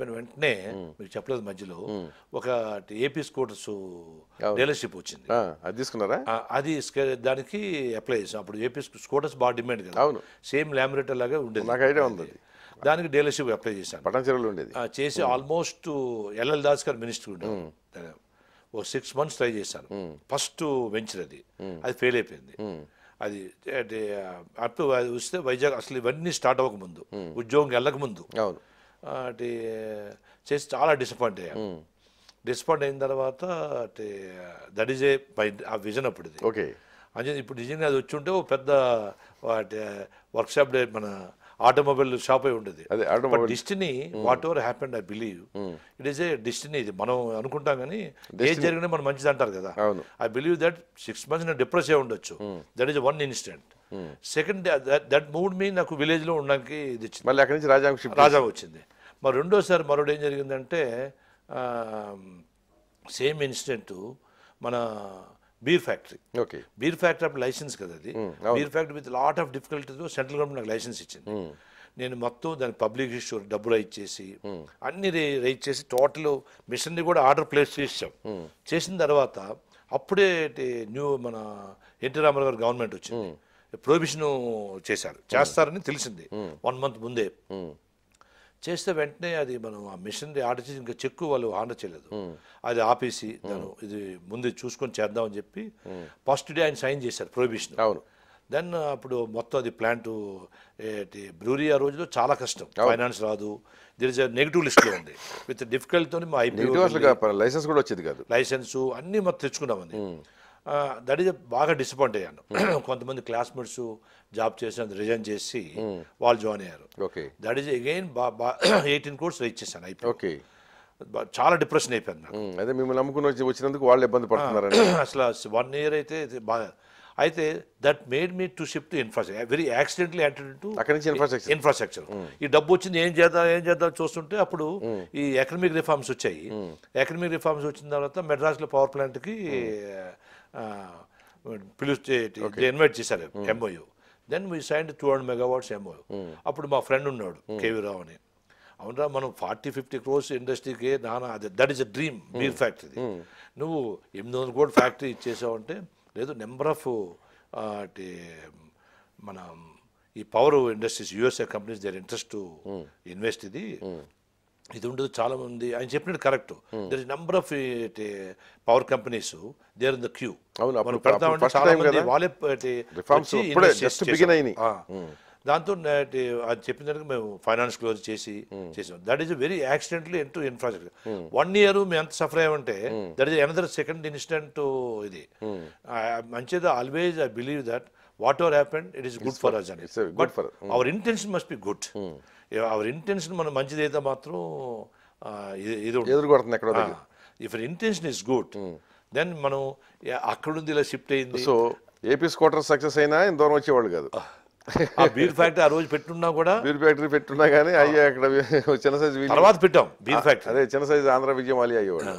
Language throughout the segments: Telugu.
చెప్పిన వెంటనే మీరు చెప్పలేదు మధ్యలో ఒక ఏపీ స్కూటర్స్ డీలర్షిప్ వచ్చింది అది తీసుకున్నారా అది దానికి అప్లై చేసాం అప్పుడు ఏపీ స్కూటర్స్ బాగా డిమాండ్ కదా అవును సేమ్ లామినేటర్ లాగా ఉండేది నాకు ఐడియా ఉంది దానికి డీలర్షిప్ అప్లై చేశాను పటాన్ ఉండేది చేసి ఆల్మోస్ట్ ఎల్ఎల్ దాస్ గారు మినిస్టర్ ఉండే ఓ సిక్స్ మంత్స్ ట్రై చేశాను ఫస్ట్ వెంచర్ అది అది ఫెయిల్ అయిపోయింది అది అప్పుడు వస్తే వైజాగ్ అసలు ఇవన్నీ స్టార్ట్ అవ్వకముందు ఉద్యోగం వెళ్ళకముందు అటు చేసి చాలా డిసప్పాయింట్ అయ్యాను డిసప్పాయింట్ అయిన తర్వాత అటు దట్ ఈజ్ ఏ బై ఆ విజన్ అప్పుడు ఓకే అంటే ఇప్పుడు నిజంగా అది వచ్చి ఉంటే ఓ పెద్ద వాటి వర్క్షాప్ మన ఆటోమొబైల్ షాప్ అయి ఉండేది destiny whatever happened I believe it is a destiny ఇది మనం అనుకుంటాం కానీ ఏం జరిగినా మనం మంచిది అంటారు కదా I believe that six months నేను డిప్రెస్ అయి ఉండొచ్చు that is one instant second that moved me నాకు విలేజ్లో ఉండడానికి ఇది వచ్చింది మళ్ళీ అక్కడి నుంచి రాజా రాజా వచ్చింది మరి రెండోసారి మరోడు ఏం జరిగిందంటే సేమ్ ఇన్సిడెంట్ మన beer factory okay beer factory అప్పుడు లైసెన్స్ కదా అది beer factory with lot of డిఫికల్టీతో సెంట్రల్ గవర్నమెంట్ నాకు లైసెన్స్ ఇచ్చింది నేను మొత్తం దాని పబ్లిక్ ఇష్యూ డబ్బులు రైజ్ చేసి అన్ని రైజ్ చేసి టోటల్ మిషన్ని కూడా ఆర్డర్ ప్లేస్ చేసాం చేసిన తర్వాత అప్పుడే న్యూ మన ఎన్టీ రామారావు గారు గవర్నమెంట్ వచ్చింది ప్రొహిబిషన్ చేశారు చేస్తారని తెలిసింది వన్ మంత్ ముందే చేస్తే వెంటనే అది మనం ఆ మిషన్ ఆర్డర్ చేసి ఇంకా చెక్కు వాళ్ళు ఆర్డర్ చేయలేదు అది ఆపేసి తను ఇది ముందు చూసుకొని చేద్దామని చెప్పి ఫస్ట్ డే ఆయన సైన్ చేశారు ప్రొహిబిషన్ అవును దెన్ అప్పుడు మొత్తం అది ప్లాంట్ బ్రూరీ ఆ రోజులో చాలా కష్టం ఫైనాన్స్ రాదు దిర్ ఇస్ నెగిటివ్ లిస్ట్లో ఉంది విత్ డిఫికల్ట్తో మా లైసెన్స్ కూడా వచ్చేది కాదు లైసెన్స్ అన్నీ మొత్తం తెచ్చుకున్నామండి దట్ ఈస్ బాగా డిసప్పాయింట్ అయ్యాను hmm. కొంతమంది క్లాస్మేట్స్ జాబ్ చేసిన రిజైన్ చేసి hmm. వాళ్ళు జాయిన్ అయ్యారు that is again eighteen course reach చేశాను అయిపోయి చాలా డిప్రెషన్ అయిపోయింది నాకు hmm. అదే మిమ్మల్ని నమ్ముకుని వచ్చినందుకు వాళ్ళు ఇబ్బంది పడుతున్నారు అసలు వన్ ఇయర్ అయితే బాగా అయితే that made me to shift infrastructure very accidentally to అక్కడి నుంచి ఇన్ఫ్రాస్ట్రక్చర్ ఇన్ఫ్రాస్ట్రక్చర్ ఈ డబ్బు వచ్చింది ఏం చేద్దాం ఏం చేద్దాం చూస్తుంటే అప్పుడు ఈ ఎకనమిక్ రిఫార్మ్స్ వచ్చాయి ఎకనమిక్ రిఫార్మ్స్ వచ్చిన తర్వాత మెడ్రాస్లో పవర్ ప్లాంట్కి పిలిస్తే ఇన్వైట్ చేశారు MOU then we signed two hundred megawatts MOU అప్పుడు మా ఫ్రెండ్ ఉన్నాడు కేవీ రావు అని అవునరా మనం ఫార్టీ ఫిఫ్టీ క్రోర్స్ ఇండస్ట్రీకి నానా అది that is a dream beer factory నువ్వు ఎనిమిది వందల కోట్ల ఫ్యాక్టరీ ఇచ్చేసావు అంటే లేదు నెంబర్ ఆఫ్ మన ఈ power industries USA companies there interest invest ఇది ఇది ఉండదు చాలా మంది ఆయన చెప్పినట్టు correct there is number of power companies there in the queue అవును వాళ్ళే hmm. దాంతో అది చెప్పినట్టు మేము ఫైనాన్స్ క్లోజ్ చేసి చేసాం that is very accidentally into infrastructure one year మేము ఎంత సఫర్ అయ్యామంటే that is another second incident ఇది hmm. మంచిది always I believe that whatever happen it is good for us అని but our intention must be good our intention మనం మంచిదైతే మాత్రం ఇది ఎక్కడ if intention is good then మనం అక్కడుంది ఇలా షిఫ్ట్ అయింది సో ఏపీ స్కోటర్ సక్సెస్ అయినా దూరం వచ్చేవాళ్ళు కాదు ah. ఆ బీర్ ఫ్యాక్టరీ ఆ రోజు పెట్టున్నా కూడా బీర్ ఫ్యాక్టరీ పెట్టున్నా కానీ అయ్యే అక్కడ చిన్న సైజు తర్వాత పెట్టాం బీర్ ఫ్యాక్టరీ అదే చిన్న సైజు ఆంధ్ర విజయమాలి అయ్యేవాడు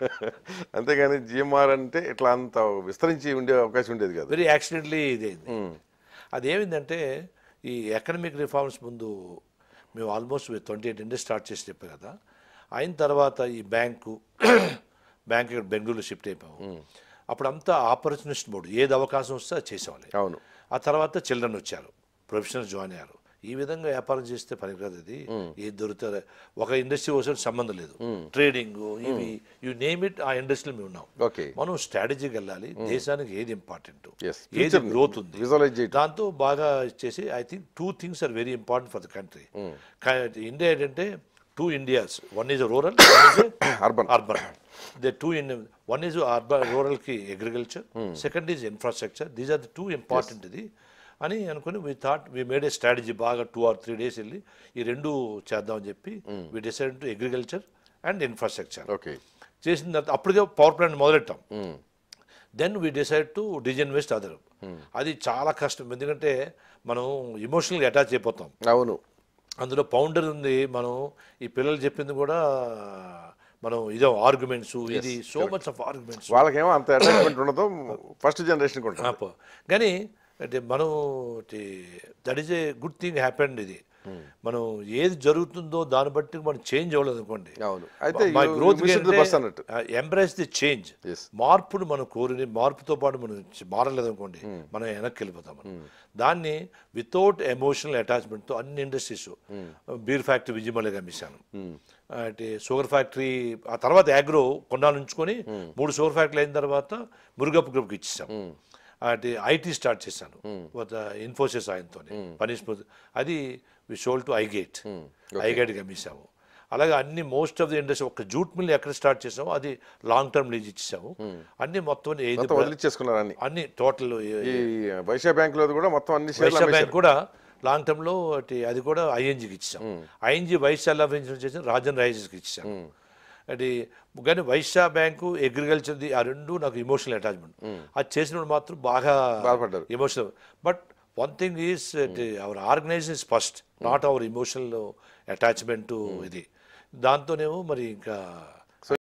అంతేగాని జిఎంఆర్ అంటే ఇట్లా అంత విస్తరించి ఉండే అవకాశం ఉండేది కాదు వెరీ యాక్సిడెంట్లీ ఇదే అదేమిందంటే ఈ ఎకనమిక్ రిఫార్మ్స్ ముందు మేము almost twenty eight industries start చేసి చెప్పే కదా అయిన తర్వాత ఈ బ్యాంకు బ్యాంక్ ఇక్కడ బెంగళూరులో షిఫ్ట్ అయిపోయాము అప్పుడంతా ఆపర్చునిస్ట్ మోడ్ ఏది అవకాశం వస్తే అది చేసేవాళ్ళు అవును ఆ తర్వాత చిల్డ్రన్ వచ్చారు ప్రొఫెషనల్ జాయిన్ అయ్యారు ఈ విధంగా వ్యాపారం చేస్తే పని కాదు అది ఏది దొరుకుతారో ఒక ఇండస్ట్రీ కోసం సంబంధం లేదు ట్రేడింగ్ ఇవి యు నేమ్ ఇట్ ఆ ఇండస్ట్రీలో మేము ఉన్నాం మనం స్ట్రాటజీకి వెళ్ళాలి దేశానికి ఏది ఇంపార్టెంట్ ఏది గ్రోత్ ఉంది దాంతో బాగా చేసి I think two things are very important for the country India ఏంటంటే two Indias one is rural urban urban the two in one is urban రూరల్కి agriculture second is second is infrastructure these are the two ఇది అని అనుకుని we thought we made a strategy బాగా టూ ఆర్ త్రీ డేస్ వెళ్ళి ఈ రెండు చేద్దామని చెప్పి we decide to agriculture and infrastructure okay చేసిన తర్వాత అప్పటికే పవర్ ప్లాంట్ మొదలెట్టాం then we decide to disinvest other అది చాలా కష్టం ఎందుకంటే మనం ఇమోషనల్గా అటాచ్ అయిపోతాం అవును అందులో పౌండర్ ఉంది మనం ఈ పిల్లలు చెప్పింది కూడా మనం ఇదో ఆర్గ్యుమెంట్స్ ఇది సో మచ్ ఆఫ్ ఆర్గ్యుమెంట్స్ వాళ్ళకేమో అంత అటాచ్మెంట్ ఉండదు ఫస్ట్ జనరేషన్ కానీ అంటే మనం that is a good thing happened ఇది hmm. మనం ఏది జరుగుతుందో దాన్ని బట్టి మనం చేంజ్ అవ్వలేదు అనుకోండి మా గ్రోత్ ది చేంజ్ మార్పును మనం కోరిని మార్పుతో పాటు మనం మారలేదు అనుకోండి hmm. మనం వెనక్కి వెళ్ళిపోతాం hmm. దాన్ని వితౌట్ ఎమోషనల్ అటాచ్మెంట్తో అన్ని ఇండస్ట్రీస్ బీర్ ఫ్యాక్టరీ విజయమల్లిగా అమ్మేశాను షుగర్ ఫ్యాక్టరీ ఆ తర్వాత యాగ్రో కొన్నాళ్ళు ఉంచుకొని మూడు షుగర్ ఫ్యాక్టరీ అయిన తర్వాత మురుగప్ గ్రూప్కి ఇచ్చేసాం అటు ఐటీ స్టార్ట్ చేశాను ఇన్ఫోసిస్ ఆయనతో పనిష్ అది వి షోల్ టు ఐగేట్ ఐగేట్కి అమ్మేసాము అలాగే అన్ని మోస్ట్ ఆఫ్ ది ఇండస్ట్రీ ఒక జూట్ మిల్ ఎక్కడ స్టార్ట్ చేసాము అది లాంగ్ టర్మ్ లీజ్ ఇచ్చేసాము అన్ని మొత్తం ఏది అన్ని టోటల్ వైశా బ్యాంక్ లో కూడా మొత్తం అన్ని వైశ్య బ్యాంక్ కూడా లాంగ్ టర్మ్లో అది కూడా ఐఎన్జీకి ఇచ్చాం ఐఎన్జీ వైశ్యా చేసి ఇన్సూరెన్స్ చేసిన రాజన్ ఇచ్చాం అది కానీ వైశ్యా బ్యాంకు అగ్రికల్చర్ది ఆ రెండు నాకు ఇమోషనల్ అటాచ్మెంట్ అది చేసిన మాత్రం బాగా బాధపడ్డారు emotional but one thing is our organization first not our emotional attachment ఇది దాంతోనేమో మరి ఇంకా